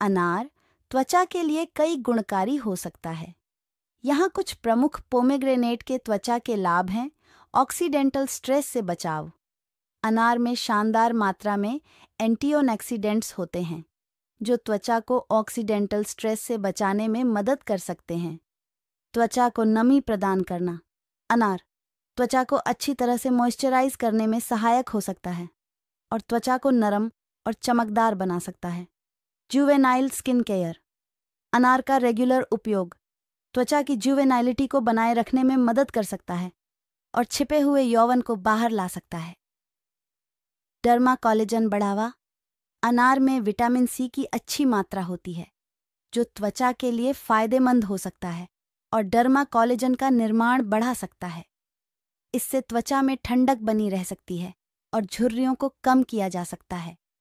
अनार त्वचा के लिए कई गुणकारी हो सकता है यहाँ कुछ प्रमुख पोमेग्रेनेट के त्वचा के लाभ हैं ऑक्सीडेंटल स्ट्रेस से बचाव अनार में शानदार मात्रा में एंटीओनैक्सीडेंट्स होते हैं जो त्वचा को ऑक्सीडेंटल स्ट्रेस से बचाने में मदद कर सकते हैं त्वचा को नमी प्रदान करना अनार त्वचा को अच्छी तरह से मॉइस्चराइज करने में सहायक हो सकता है और त्वचा को नरम और चमकदार बना सकता है जुवेनाइल स्किन केयर अनार का रेगुलर उपयोग त्वचा की जुवेनाइलिटी को बनाए रखने में मदद कर सकता है और छिपे हुए यौवन को बाहर ला सकता है डर्मा कॉलेजन बढ़ावा अनार में विटामिन सी की अच्छी मात्रा होती है जो त्वचा के लिए फायदेमंद हो सकता है और डर्मा कॉलेजन का निर्माण बढ़ा सकता है इससे त्वचा में ठंडक बनी रह सकती है और झुर्रियों को कम किया जा सकता है